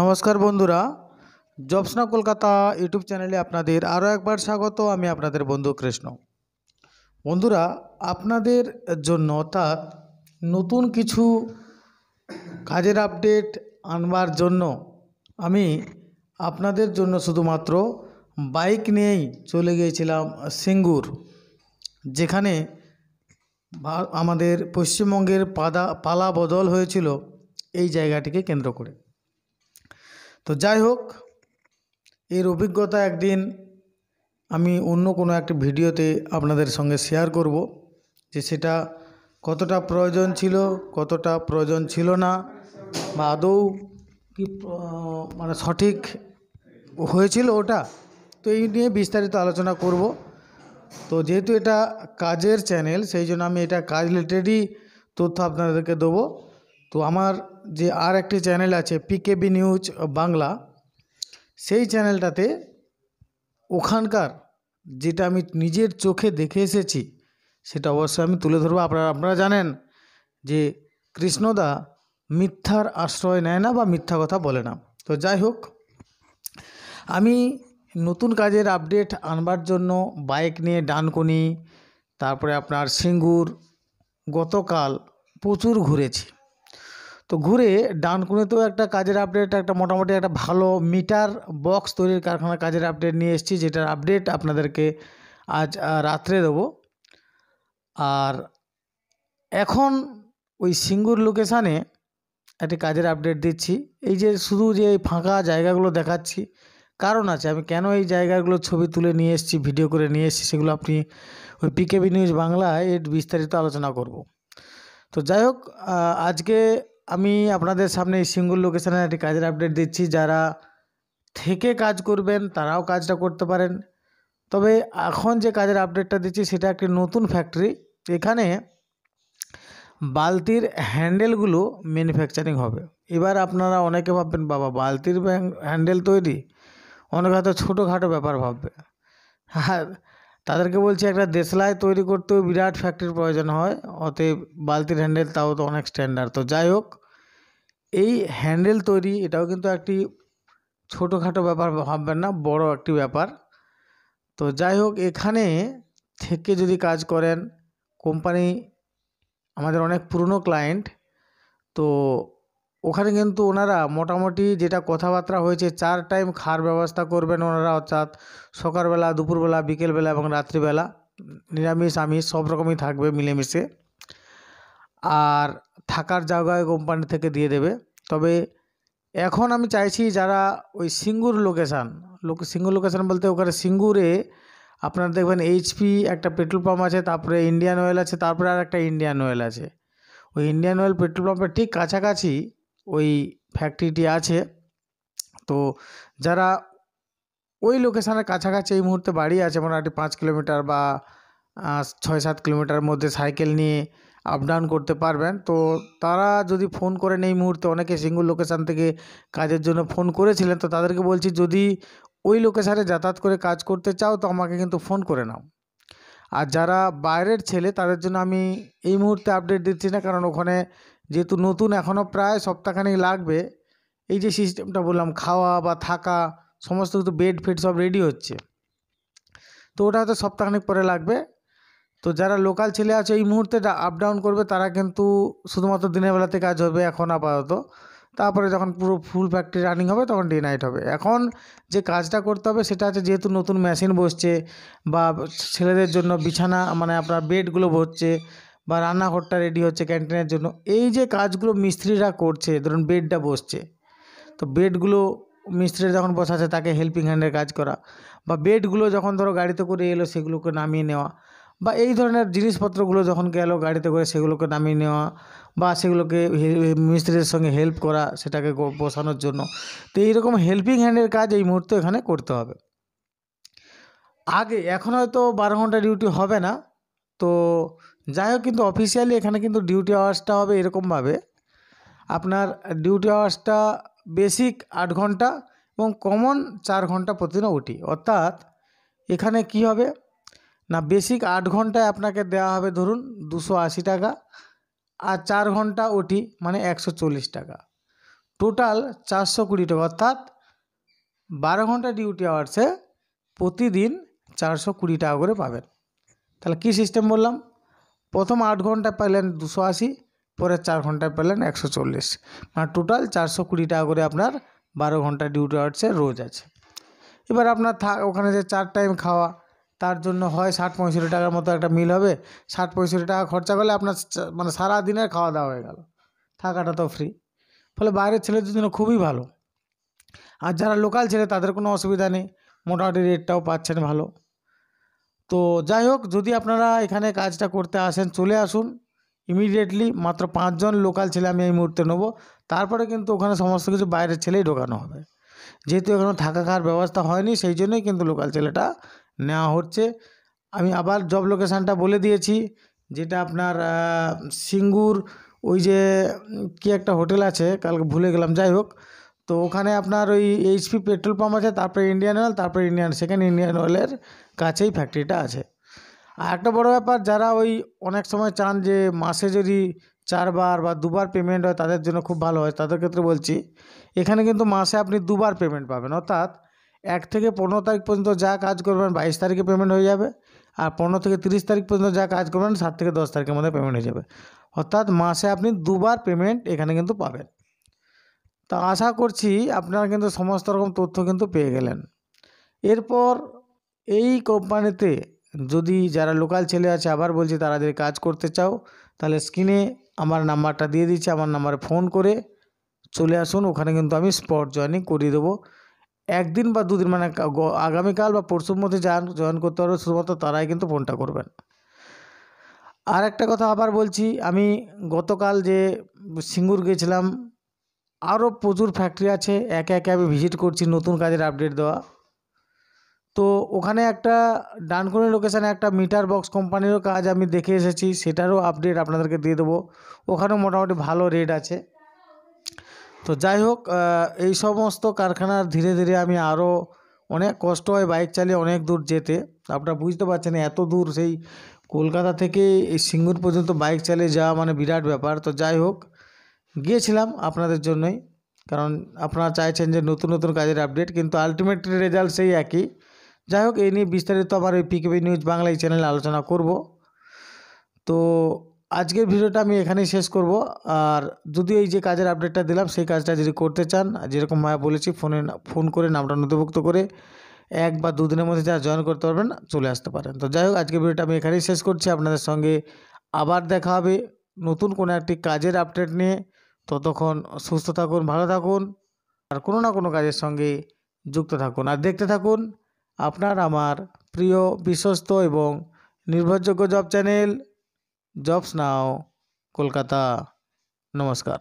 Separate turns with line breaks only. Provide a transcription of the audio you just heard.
নমস্কার বন্ধুরা জবসনা কলকাতা ইউটিউব চ্যানেলে আপনাদের আরও একবার স্বাগত আমি আপনাদের বন্ধু কৃষ্ণ বন্ধুরা আপনাদের জন্য অর্থাৎ নতুন কিছু কাজের আপডেট আনবার জন্য আমি আপনাদের জন্য শুধুমাত্র বাইক নিয়েই চলে গিয়েছিলাম সিঙ্গুর যেখানে আমাদের পশ্চিমবঙ্গের পাদা পালা বদল হয়েছিল এই জায়গাটিকে কেন্দ্র করে তো যাই হোক এর অভিজ্ঞতা একদিন আমি অন্য কোনো একটি ভিডিওতে আপনাদের সঙ্গে শেয়ার করব যে সেটা কতটা প্রয়োজন ছিল কতটা প্রয়োজন ছিল না বা আদৌ কি মানে সঠিক হয়েছিল ওটা তো এই নিয়ে বিস্তারিত আলোচনা করব তো যেহেতু এটা কাজের চ্যানেল সেই জন্য আমি এটা কাজ রিলেটেডই তথ্য আপনাদেরকে দেবো তো আমার যে আর একটি চ্যানেল আছে পিকেবি নিউজ বাংলা সেই চ্যানেলটাতে ওখানকার যেটা আমি নিজের চোখে দেখে এসেছি সেটা অবশ্যই আমি তুলে ধরবো আপনারা আপনারা জানেন যে কৃষ্ণদা মিথ্যার আশ্রয় নেয় না বা মিথ্যা কথা বলে না তো যাই হোক আমি নতুন কাজের আপডেট আনবার জন্য বাইক নিয়ে ডানকুনি তারপরে আপনার সিঙ্গুর গতকাল প্রচুর ঘুরেছি তো ঘুরে ডানকুনেতেও একটা কাজের আপডেট একটা মোটামুটি একটা ভালো মিটার বক্স তৈরির কারখানার কাজের আপডেট নিয়ে এসেছি যেটার আপডেট আপনাদেরকে আজ রাত্রে দেবো আর এখন ওই সিঙ্গুর লোকেশানে একটি কাজের আপডেট দিচ্ছি এই যে শুধু যে এই ফাঁকা জায়গাগুলো দেখাচ্ছি কারণ আছে আমি কেন এই জায়গাগুলোর ছবি তুলে নিয়ে এসেছি ভিডিও করে নিয়ে এসেছি সেগুলো আপনি ওই পিকেবি নিউজ বাংলায় এর বিস্তারিত আলোচনা করব তো যাই হোক আজকে আমি আপনাদের সামনে এই সিঙ্গুল লোকেশানের একটি কাজের আপডেট দিচ্ছি যারা থেকে কাজ করবেন তারাও কাজটা করতে পারেন তবে এখন যে কাজের আপডেটটা দিচ্ছি সেটা একটি নতুন ফ্যাক্টরি এখানে বালতির হ্যান্ডেলগুলো ম্যানুফ্যাকচারিং হবে এবার আপনারা অনেকে ভাববেন বাবা বালতির হ্যান্ডেল তৈরি অনেক হয়তো ছোটোখাটো ব্যাপার ভাববে আর তাদেরকে বলছি একটা দেশলাই তৈরি করতেও বিরাট ফ্যাক্টরির প্রয়োজন হয় অতএব বালতির হ্যান্ডেল তাও তো অনেক স্ট্যান্ডার্ড তো যাই হোক এই হ্যান্ডেল তৈরি এটাও কিন্তু একটি ছোটোখাটো ব্যাপার ভাববেন না বড় একটি ব্যাপার তো যাই হোক এখানে থেকে যদি কাজ করেন কোম্পানি আমাদের অনেক পুরনো ক্লায়েন্ট তো ওখানে কিন্তু ওনারা মোটামুটি যেটা কথাবার্তা হয়েছে চার টাইম খাওয়ার ব্যবস্থা করবেন ওনারা অর্থাৎ সকালবেলা দুপুরবেলা বিকেলবেলা এবং রাত্রিবেলা নিরামিষ আমিষ সব রকমই থাকবে মিলেমিশে আর থাকার জায়গায় কোম্পানি থেকে দিয়ে দেবে তবে এখন আমি চাইছি যারা ওই সিঙ্গুর লোকেশান লোক সিঙ্গুর লোকেশান বলতে ওখানে সিঙ্গুরে আপনারা দেখবেন এইচপি একটা পেট্রোল পাম্প আছে তারপরে ইন্ডিয়ান অয়েল আছে তারপরে আর একটা ইন্ডিয়ান অয়েল আছে ওই ইন্ডিয়ান অয়েল পেট্রোল পাম্পের ঠিক কাছাকাছি ওই ফ্যাক্টরিটি আছে তো যারা ওই লোকেশানের কাছাকাছি এই মুহূর্তে বাড়ি আছে মোটামুটি পাঁচ কিলোমিটার বা ছয় সাত কিলোমিটার মধ্যে সাইকেল নিয়ে আপ ডাউন করতে পারবেন তো তারা যদি ফোন করেন এই মুহূর্তে অনেকে সিঙ্গুল লোকেশান থেকে কাজের জন্য ফোন করেছিলেন তো তাদেরকে বলছি যদি ওই লোকেশানে যাতায়াত করে কাজ করতে চাও তো আমাকে কিন্তু ফোন করে নাও আর যারা বাইরের ছেলে তাদের জন্য আমি এই মুহূর্তে আপডেট দিচ্ছি না কারণ ওখানে যেহেতু নতুন এখনও প্রায় সপ্তাহখানেক লাগবে এই যে সিস্টেমটা বললাম খাওয়া বা থাকা সমস্ত কিছু বেড ফেড সব রেডি হচ্ছে তো ওটা হয়তো সপ্তাহখানেক পরে লাগবে তো যারা লোকাল ছেলে আছে এই মুহূর্তে আপ ডাউন করবে তারা কিন্তু শুধুমাত্র দিনের বেলাতে কাজ হবে এখন আপাতত তারপরে যখন পুরো ফুল ফ্যাক্টরি রানিং হবে তখন ডে নাইট হবে এখন যে কাজটা করতে হবে সেটা হচ্ছে যেহেতু নতুন মেশিন বসছে বা ছেলেদের জন্য বিছানা মানে আপনার বেডগুলো বসছে বা রান্নাঘরটা রেডি হচ্ছে ক্যান্টিনের জন্য এই যে কাজগুলো মিস্ত্রিরা করছে ধরুন বেডটা বসছে তো বেডগুলো মিস্ত্রিরা যখন বসাচ্ছে তাকে হেল্পিং হ্যান্ডের কাজ করা বা বেডগুলো যখন ধরো গাড়িতে করে এলো সেগুলোকে নামিয়ে নেওয়া বা এই ধরনের জিনিসপত্রগুলো যখন গেলো গাড়িতে করে সেগুলোকে নামিয়ে নেওয়া বা সেগুলোকে মিস্ত্রিদের সঙ্গে হেল্প করা সেটাকে বসানোর জন্য তো এইরকম হেল্পিং হ্যান্ডের কাজ এই মুহূর্তে এখানে করতে হবে আগে এখন হয়তো বারো ঘন্টা ডিউটি হবে না তো যাই হোক কিন্তু অফিসিয়ালি এখানে কিন্তু ডিউটি আওয়ার্সটা হবে এরকমভাবে আপনার ডিউটি আওয়ার্সটা বেসিক আট ঘন্টা এবং কমন চার ঘন্টা প্রতিদিন ওটি অর্থাৎ এখানে কি হবে না বেসিক আট ঘন্টায় আপনাকে দেওয়া হবে ধরুন দুশো আশি টাকা আর চার ঘন্টা ওটি মানে একশো চল্লিশ টাকা টোটাল চারশো কুড়ি টাকা অর্থাৎ বারো ঘন্টা ডিউটি আওয়ার্সে প্রতিদিন চারশো কুড়ি টাকা করে পাবেন তাহলে কি সিস্টেম বললাম প্রথম আট ঘন্টা পেলেন দুশো আশি পরে চার ঘন্টায় পেলেন একশো চল্লিশ মানে টোটাল চারশো কুড়ি টাকা করে আপনার বারো ঘন্টা ডিউটি আর্টসে রোজ আছে এবার আপনার থা ওখানে যে চার টাইম খাওয়া তার জন্য হয় ষাট পঁয়ষট্টি টাকার মতো একটা মিল হবে ষাট পঁয়ষট্টি টাকা খরচা করলে আপনার মানে সারা দিনের খাওয়া দাওয়া হয়ে গেল থাকাটা তো ফ্রি ফলে বাইরের ছেলেদের জন্য খুবই ভালো আর যারা লোকাল ছেলে তাদের কোনো অসুবিধা নেই মোটামুটি রেটটাও পাচ্ছেন ভালো তো যাই হোক যদি আপনারা এখানে কাজটা করতে আসেন চলে আসুন ইমিডিয়েটলি মাত্র পাঁচজন লোকাল ছেলে আমি এই মুহূর্তে নেবো তারপরে কিন্তু ওখানে সমস্ত কিছু বাইরের ছেলেই ঢোকানো হবে যেহেতু এখানে থাকা খাওয়ার ব্যবস্থা হয়নি সেই জন্যই কিন্তু লোকাল ছেলেটা নেওয়া হচ্ছে আমি আবার জব লোকেশানটা বলে দিয়েছি যেটা আপনার সিঙ্গুর ওই যে কি একটা হোটেল আছে কালকে ভুলে গেলাম যাই হোক তো ওখানে আপনার ওই এইচপি পেট্রোল পাম্প আছে তারপরে ইন্ডিয়ান অয়েল তারপরে ইন্ডিয়ান সেকেন্ড ইন্ডিয়ান অয়েলের কাছেই ফ্যাক্টরিটা আছে আর একটা বড় ব্যাপার যারা ওই অনেক সময় চান যে মাসে যদি চারবার বা দুবার পেমেন্ট হয় তাদের জন্য খুব ভালো হয় তাদের ক্ষেত্রে বলছি এখানে কিন্তু মাসে আপনি দুবার পেমেন্ট পাবেন অর্থাৎ এক থেকে পনেরো তারিখ পর্যন্ত যা কাজ করবেন বাইশ তারিখে পেমেন্ট হয়ে যাবে আর পনেরো থেকে তিরিশ তারিখ পর্যন্ত যা কাজ করবেন সাত থেকে দশ তারিখের মধ্যে পেমেন্ট হয়ে যাবে অর্থাৎ মাসে আপনি দুবার পেমেন্ট এখানে কিন্তু পাবেন তা আশা করছি আপনারা কিন্তু সমস্ত রকম তথ্য কিন্তু পেয়ে গেলেন এরপর এই কোম্পানিতে যদি যারা লোকাল ছেলে আছে আবার বলছি তারা যদি কাজ করতে চাও তাহলে স্ক্রিনে আমার নাম্বারটা দিয়ে দিচ্ছি আমার নাম্বারে ফোন করে চলে আসুন ওখানে কিন্তু আমি স্পট জয়নিং করিয়ে দেবো একদিন বা দুদিন মানে আগামীকাল বা পরশুর মধ্যে যান জয়েন করতে পারবে শুধুমাত্র তারাই কিন্তু ফোনটা করবেন আর একটা কথা আবার বলছি আমি গতকাল যে সিঙ্গুর গেছিলাম আরও প্রচুর ফ্যাক্টরি আছে একে একে আমি ভিজিট করছি নতুন কাজের আপডেট দেওয়া তো ওখানে একটা ডানকুনি লোকেশানে একটা মিটার বক্স কোম্পানিরও কাজ আমি দেখে এসেছি সেটারও আপডেট আপনাদেরকে দিয়ে দেবো ওখানেও মোটামুটি ভালো রেট আছে তো যাই হোক এই সমস্ত কারখানার ধীরে ধীরে আমি আরও অনেক কষ্ট হয় বাইক চালিয়ে অনেক দূর যেতে আপনারা বুঝতে পারছেন এত দূর সেই কলকাতা থেকে এই সিঙ্গুর পর্যন্ত বাইক চালিয়ে যাওয়া মানে বিরাট ব্যাপার তো যাই হোক গিয়েছিলাম আপনাদের জন্যই কারণ আপনারা চাইছেন যে নতুন নতুন কাজের আপডেট কিন্তু আলটিমেট রেজাল্ট সেই একই যাই হোক এই নিয়ে বিস্তারিত আবার ওই পিকেবি নিউজ বাংলা এই চ্যানেলে আলোচনা করব তো আজকের ভিডিওটা আমি এখানেই শেষ করব আর যদি এই যে কাজের আপডেটটা দিলাম সেই কাজটা যদি করতে চান যেরকম মায়া বলেছি ফোনে ফোন করে নামটা নথিভুক্ত করে এক বা দুদিনের মধ্যে যা জয়েন করতে পারবেন চলে আসতে পারেন তো যাই হোক আজকের ভিডিওটা আমি এখানেই শেষ করছি আপনাদের সঙ্গে আবার দেখা হবে নতুন কোনো একটি কাজের আপডেট নিয়ে ততক্ষণ সুস্থ থাকুন ভালো থাকুন আর কোনো না কোনো কাজের সঙ্গে যুক্ত থাকুন আর দেখতে থাকুন আপনার আমার প্রিয় বিশ্বস্ত এবং নির্ভরযোগ্য job channel jobs now Kolkata নমস্কার